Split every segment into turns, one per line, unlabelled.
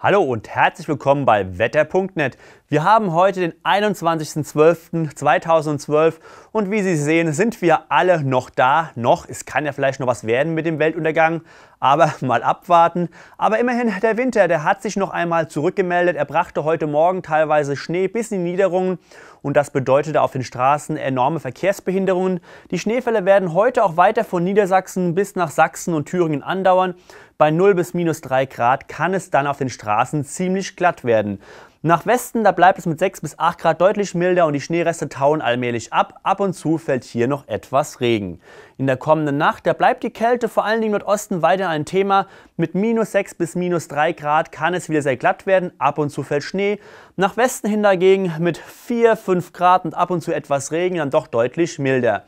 Hallo und herzlich willkommen bei wetter.net. Wir haben heute den 21.12.2012 und wie Sie sehen, sind wir alle noch da. Noch, es kann ja vielleicht noch was werden mit dem Weltuntergang, aber mal abwarten. Aber immerhin, der Winter, der hat sich noch einmal zurückgemeldet. Er brachte heute Morgen teilweise Schnee bis in die Niederungen und das bedeutete auf den Straßen enorme Verkehrsbehinderungen. Die Schneefälle werden heute auch weiter von Niedersachsen bis nach Sachsen und Thüringen andauern. Bei 0 bis minus 3 Grad kann es dann auf den Straßen ziemlich glatt werden. Nach Westen, da bleibt es mit 6 bis 8 Grad deutlich milder und die Schneereste tauen allmählich ab. Ab und zu fällt hier noch etwas Regen. In der kommenden Nacht, da bleibt die Kälte vor allen Dingen im Nordosten weiter ein Thema. Mit minus 6 bis minus 3 Grad kann es wieder sehr glatt werden. Ab und zu fällt Schnee. Nach Westen hin dagegen mit 4, 5 Grad und ab und zu etwas Regen dann doch deutlich milder.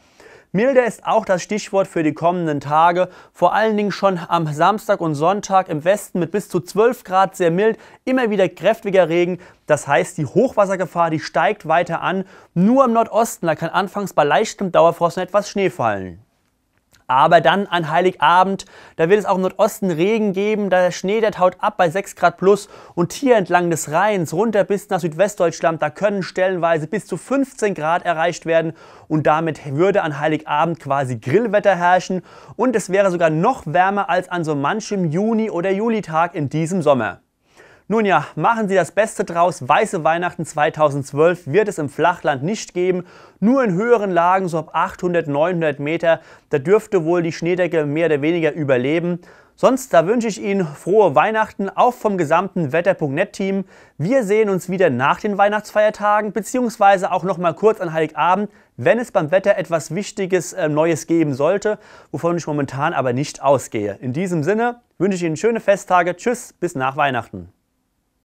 Milde ist auch das Stichwort für die kommenden Tage. Vor allen Dingen schon am Samstag und Sonntag im Westen mit bis zu 12 Grad sehr mild, immer wieder kräftiger Regen. Das heißt, die Hochwassergefahr, die steigt weiter an. Nur im Nordosten, da kann anfangs bei leichtem Dauerfrost noch etwas Schnee fallen. Aber dann an Heiligabend, da wird es auch im Nordosten Regen geben, der Schnee, der taut ab bei 6 Grad plus und hier entlang des Rheins runter bis nach Südwestdeutschland, da können stellenweise bis zu 15 Grad erreicht werden und damit würde an Heiligabend quasi Grillwetter herrschen und es wäre sogar noch wärmer als an so manchem Juni- oder Julitag in diesem Sommer. Nun ja, machen Sie das Beste draus. Weiße Weihnachten 2012 wird es im Flachland nicht geben. Nur in höheren Lagen, so ab 800, 900 Meter, da dürfte wohl die Schneedecke mehr oder weniger überleben. Sonst, da wünsche ich Ihnen frohe Weihnachten, auch vom gesamten Wetter.net-Team. Wir sehen uns wieder nach den Weihnachtsfeiertagen, beziehungsweise auch noch mal kurz an Heiligabend, wenn es beim Wetter etwas Wichtiges, äh, Neues geben sollte, wovon ich momentan aber nicht ausgehe. In diesem Sinne wünsche ich Ihnen schöne Festtage. Tschüss, bis nach Weihnachten.